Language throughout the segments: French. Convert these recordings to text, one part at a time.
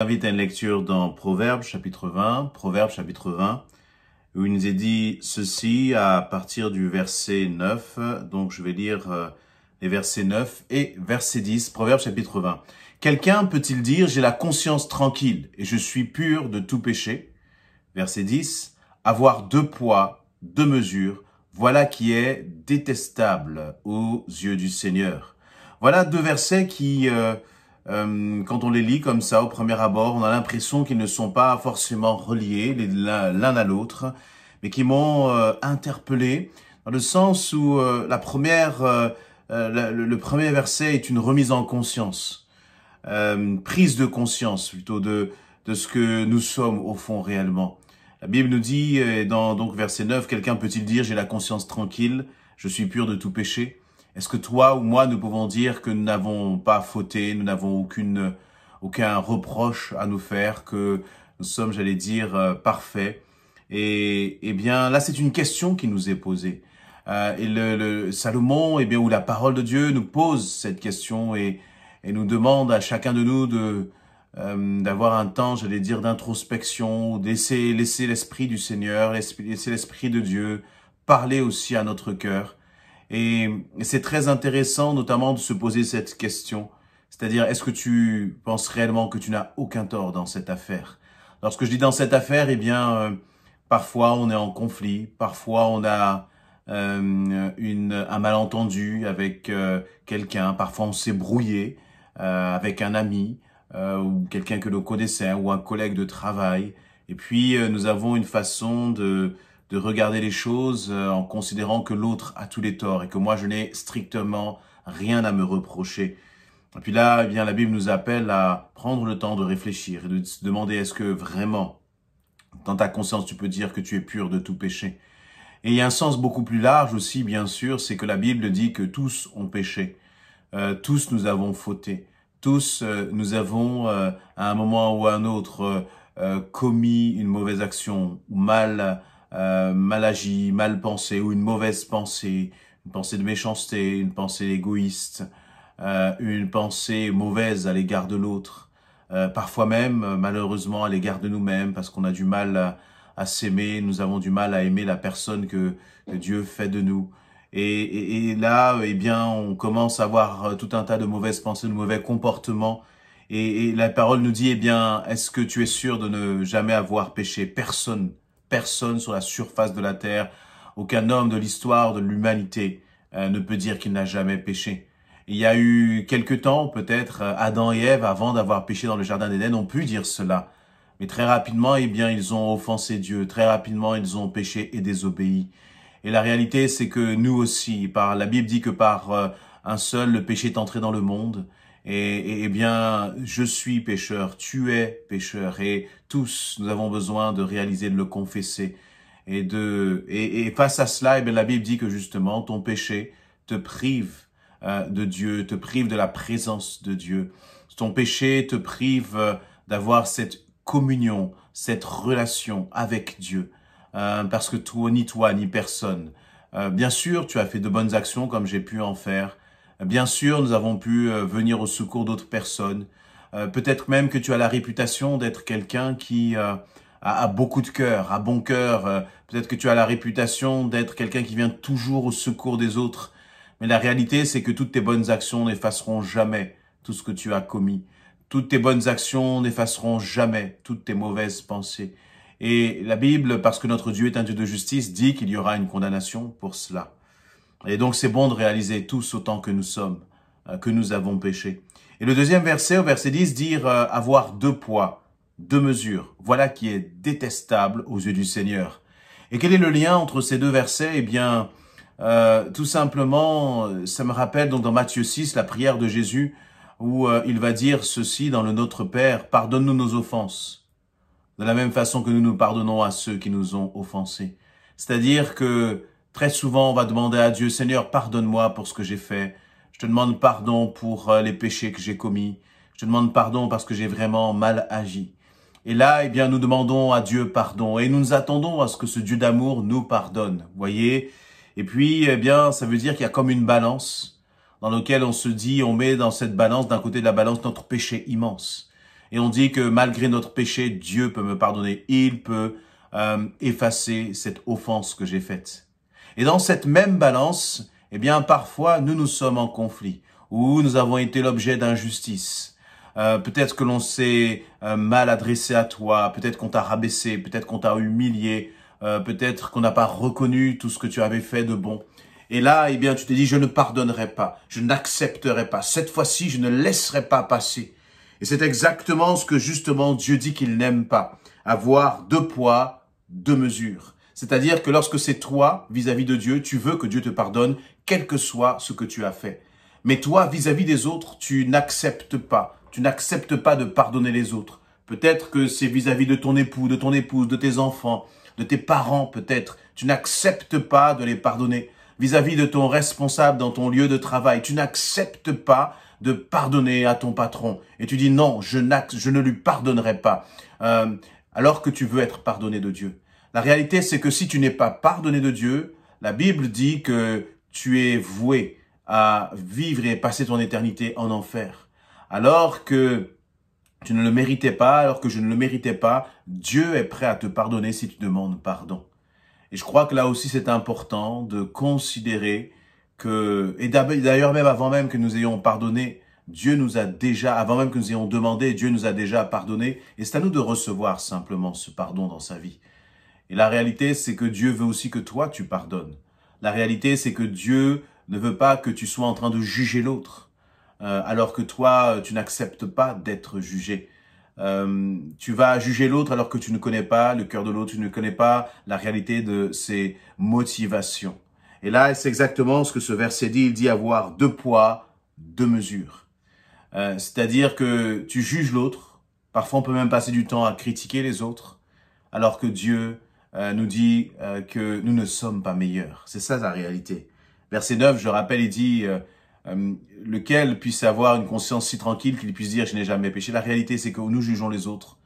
invite à une lecture dans Proverbes chapitre 20, Proverbes chapitre 20, où il nous est dit ceci à partir du verset 9, donc je vais lire euh, les versets 9 et verset 10, Proverbes chapitre 20. Quelqu'un peut-il dire j'ai la conscience tranquille et je suis pur de tout péché Verset 10, avoir deux poids, deux mesures, voilà qui est détestable aux yeux du Seigneur. Voilà deux versets qui... Euh, euh, quand on les lit comme ça au premier abord, on a l'impression qu'ils ne sont pas forcément reliés l'un à l'autre, mais qui m'ont euh, interpellé dans le sens où euh, la première, le, premier verset est une remise en conscience, une prise de conscience plutôt de de ce que nous sommes au fond réellement. La Bible nous dit dans donc verset 9, quelqu'un peut-il dire j'ai la conscience tranquille, je suis pur de tout péché est-ce que toi ou moi, nous pouvons dire que nous n'avons pas fauté, nous n'avons aucune, aucun reproche à nous faire, que nous sommes, j'allais dire, euh, parfaits Et eh bien, là, c'est une question qui nous est posée. Euh, et le, Salomon, eh bien, ou la parole de Dieu nous pose cette question et, et nous demande à chacun de nous de euh, d'avoir un temps, j'allais dire, d'introspection, laisser laisser l'esprit du Seigneur, laisser l'esprit de Dieu parler aussi à notre cœur et c'est très intéressant notamment de se poser cette question. C'est-à-dire, est-ce que tu penses réellement que tu n'as aucun tort dans cette affaire Lorsque je dis dans cette affaire, eh bien, euh, parfois on est en conflit, parfois on a euh, un malentendu avec euh, quelqu'un, parfois on s'est brouillé avec un ami ou quelqu'un que l'on connaissait ou un collègue de travail. Et puis, nous avons une façon de de regarder les choses euh, en considérant que l'autre a tous les torts et que moi je n'ai strictement rien à me reprocher. Et puis là, eh bien, la Bible nous appelle à prendre le temps de réfléchir et de se demander est-ce que vraiment, dans ta conscience, tu peux dire que tu es pur de tout péché. Et il y a un sens beaucoup plus large aussi, bien sûr, c'est que la Bible dit que tous ont péché. Euh, tous nous avons fauté. Tous euh, nous avons, à un moment ou à un autre, commis une mauvaise action ou mal euh, mal agi, mal pensé ou une mauvaise pensée, une pensée de méchanceté, une pensée égoïste, euh, une pensée mauvaise à l'égard de l'autre, euh, parfois même malheureusement à l'égard de nous-mêmes parce qu'on a du mal à, s'aimer, nous avons du mal à aimer la personne que, Dieu fait de nous. Et, et, et, là, eh bien, on commence à avoir tout un tas de mauvaises pensées, de mauvais comportements. Et, et la parole nous dit, eh bien, est-ce que tu es sûr de ne jamais avoir péché Personne personne sur la surface de la terre, aucun homme de l'histoire de l'humanité euh, ne peut dire qu'il n'a jamais péché. Il y a eu quelque temps, peut-être, euh, Adam et Ève, avant d'avoir péché dans le Jardin d'Éden, ont pu dire cela. Mais très rapidement, eh bien, ils ont offensé Dieu. Très rapidement, ils ont péché et désobéi. Et la réalité, c'est que nous aussi, par la Bible dit que par euh, un seul, le péché est entré dans le monde. Et, eh bien, je suis pécheur, tu es pécheur, et tous, nous avons besoin de réaliser, de le confesser. Et, de, et, face à cela, et eh la Bible dit que justement, ton péché te prive euh, de Dieu, te prive de la présence de Dieu. Ton péché te prive euh, d'avoir cette communion, cette relation avec Dieu, euh, parce que toi, ni toi, ni personne. bien sûr, tu as fait de bonnes actions comme j'ai pu en faire, Bien sûr, nous avons pu euh, venir au secours d'autres personnes. Euh, peut-être même que tu as la réputation d'être quelqu'un qui euh, a, beaucoup de cœur, a bon cœur. Peut-être que tu as la réputation d'être quelqu'un qui vient toujours au secours des autres. Mais la réalité, c'est que toutes tes bonnes actions n'effaceront jamais tout ce que tu as commis. Toutes tes bonnes actions n'effaceront jamais toutes tes mauvaises pensées. Et la Bible, parce que notre Dieu est un Dieu de justice, dit qu'il y aura une condamnation pour cela. Et donc c'est bon de réaliser tous autant que nous sommes, euh, que nous avons péché. Et le deuxième verset, au verset 10, dire euh, avoir deux poids, deux mesures. Voilà qui est détestable aux yeux du Seigneur. Et quel est le lien entre ces deux versets Eh bien, euh, tout simplement, ça me rappelle donc dans Matthieu 6, la prière de Jésus, où il va dire ceci dans le Notre Père, pardonne-nous nos offenses, de la même façon que nous nous pardonnons à ceux qui nous ont offensés. C'est-à-dire que Très souvent, on va demander à Dieu, Seigneur, pardonne-moi pour ce que j'ai fait. Je te demande pardon pour euh, les péchés que j'ai commis. Je te demande pardon parce que j'ai vraiment mal agi. Et là, eh bien, nous demandons à Dieu pardon et nous nous attendons à ce que ce Dieu d'amour nous pardonne. Voyez. Et puis, eh bien, ça veut dire qu'il y a comme une balance dans laquelle on se dit, on met dans cette balance, d'un côté de la balance, notre péché immense. Et on dit que malgré notre péché, Dieu peut me pardonner. Il peut euh, effacer cette offense que j'ai faite. Et dans cette même balance, eh bien parfois nous nous sommes en conflit ou nous avons été l'objet d'injustice. Euh, peut-être que l'on s'est euh, mal adressé à toi, peut-être qu'on t'a rabaissé, peut-être qu'on t'a humilié, euh, peut-être qu'on n'a pas reconnu tout ce que tu avais fait de bon. Et là, eh bien, tu t'es dit « je ne pardonnerai pas, je n'accepterai pas, cette fois-ci, je ne laisserai pas passer. Et c'est exactement ce que justement Dieu dit qu'il n'aime pas, avoir deux poids, deux mesures. C'est-à-dire que lorsque c'est toi vis-à-vis de Dieu, tu veux que Dieu te pardonne, quel que soit ce que tu as fait. Mais toi, vis-à-vis des autres, tu n'acceptes pas. Tu n'acceptes pas de pardonner les autres. Peut-être que c'est vis-à-vis de ton époux, de ton épouse, de tes enfants, de tes parents peut-être. Tu n'acceptes pas de les pardonner. Vis-à-vis de ton responsable dans ton lieu de travail, tu n'acceptes pas de pardonner à ton patron. Et tu dis non, je, je ne lui pardonnerai pas. Euh, alors que tu veux être pardonné de Dieu. La réalité, c'est que si tu n'es pas pardonné de Dieu, la Bible dit que tu es voué à vivre et passer ton éternité en enfer. Alors que tu ne le méritais pas, alors que je ne le méritais pas, Dieu est prêt à te pardonner si tu demandes pardon. Et je crois que là aussi c'est important de considérer que, et d'ailleurs même avant même que nous ayons pardonné, Dieu nous a déjà, avant même que nous ayons demandé, Dieu nous a déjà pardonné. Et c'est à nous de recevoir simplement ce pardon dans sa vie. Et la réalité, c'est que Dieu veut aussi que toi, tu pardonnes. La réalité, c'est que Dieu ne veut pas que tu sois en train de juger l'autre, euh, alors que toi, tu n'acceptes pas d'être jugé. Euh, tu vas juger l'autre alors que tu ne connais pas le cœur de l'autre, tu ne connais pas la réalité de ses motivations. Et là, c'est exactement ce que ce verset dit. Il dit avoir deux poids, deux mesures. Euh, c'est-à-dire que tu juges l'autre. Parfois, on peut même passer du temps à critiquer les autres, alors que Dieu euh, nous dit euh, que nous ne sommes pas meilleurs. C'est ça la réalité. Verset 9, je rappelle, il dit, euh, lequel puisse avoir une conscience si tranquille qu'il puisse dire, je n'ai jamais péché. La réalité, c'est que nous jugeons les autres,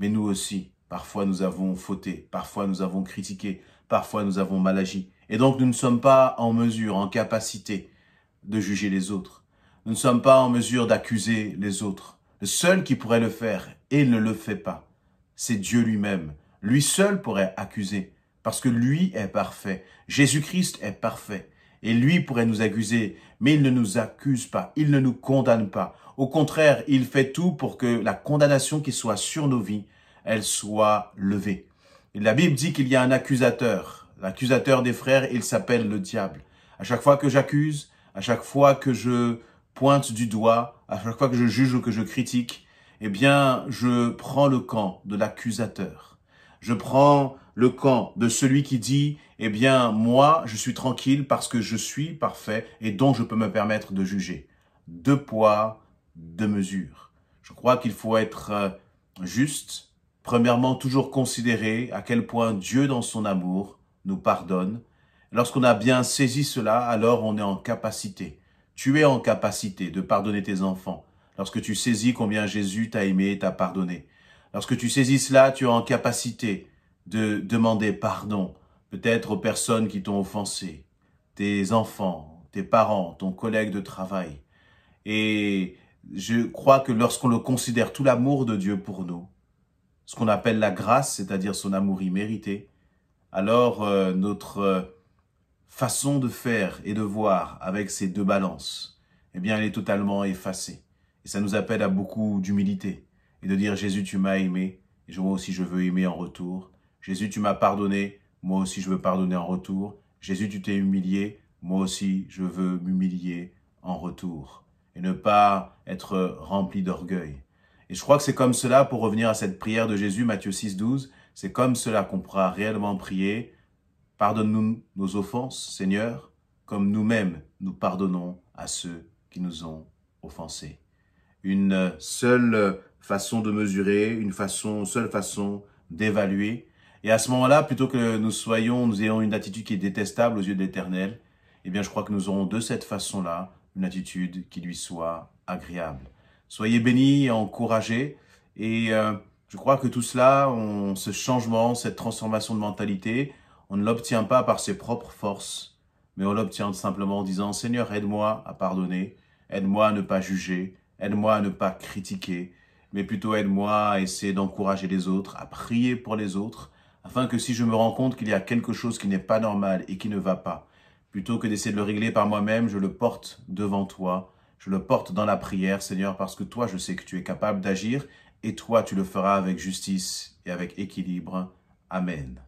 mais nous aussi, parfois nous avons fauté, parfois nous avons critiqué, parfois nous avons mal agi. Et donc, nous ne sommes pas en mesure, en capacité de juger les autres. Nous ne sommes pas en mesure d'accuser les autres. Le seul qui pourrait le faire, et ne le fait pas, c'est Dieu lui-même lui seul pourrait accuser, parce que lui est parfait. Jésus-Christ est parfait. Et lui pourrait nous accuser, mais il ne nous accuse pas, il ne nous condamne pas. Au contraire, il fait tout pour que la condamnation qui soit sur nos vies, elle soit levée. la Bible dit qu'il y a un accusateur. L'accusateur des frères, il s'appelle le diable. À chaque fois que j'accuse, à chaque fois que je pointe du doigt, à chaque fois que je juge ou que je critique, eh bien, je prends le camp de l'accusateur. Je prends le camp de celui qui dit, eh bien, moi, je suis tranquille parce que je suis parfait et dont je peux me permettre de juger. Deux poids, deux mesures. Je crois qu'il faut être euh, juste. Premièrement, toujours considérer à quel point Dieu, dans son amour, nous pardonne. Lorsqu'on a bien saisi cela, alors on est en capacité. Tu es en capacité de pardonner tes enfants. Lorsque tu saisis combien Jésus t'a aimé et t'a pardonné. Lorsque tu saisis cela, tu es en capacité de demander pardon, peut-être aux personnes qui t'ont offensé, tes enfants, tes parents, ton collègue de travail. Et je crois que lorsqu'on le considère tout l'amour de Dieu pour nous, ce qu'on appelle la grâce, c'est-à-dire son amour immérité, alors euh, notre euh, façon de faire et de voir avec ces deux balances, eh bien, elle est totalement effacée. Et ça nous appelle à beaucoup d'humilité, et de dire Jésus, tu m'as aimé, et moi aussi je veux aimer en retour. Jésus, tu m'as pardonné, moi aussi je veux pardonner en retour. Jésus, tu t'es humilié, moi aussi je veux m'humilier en retour. Et ne pas être rempli d'orgueil. Et je crois que c'est comme cela, pour revenir à cette prière de Jésus, Matthieu 6, 12, c'est comme cela qu'on pourra réellement prier. Pardonne-nous nos offenses, Seigneur, comme nous-mêmes nous pardonnons à ceux qui nous ont offensés. Une seule façon de mesurer, une façon, seule façon d'évaluer. Et à ce moment-là, plutôt que nous soyons, nous ayons une attitude qui est détestable aux yeux de l'Éternel, eh bien, je crois que nous aurons de cette façon-là une attitude qui lui soit agréable. Soyez bénis et encouragés. Et euh, je crois que tout cela, on, ce changement, cette transformation de mentalité, on ne l'obtient pas par ses propres forces, mais on l'obtient simplement en disant Seigneur, aide-moi à pardonner, aide-moi à ne pas juger, aide-moi à ne pas critiquer, mais plutôt aide-moi à essayer d'encourager les autres, à prier pour les autres, afin que si je me rends compte qu'il y a quelque chose qui n'est pas normal et qui ne va pas, plutôt que d'essayer de le régler par moi-même, je le porte devant toi, je le porte dans la prière, Seigneur, parce que toi, je sais que tu es capable d'agir, et toi, tu le feras avec justice et avec équilibre. Amen.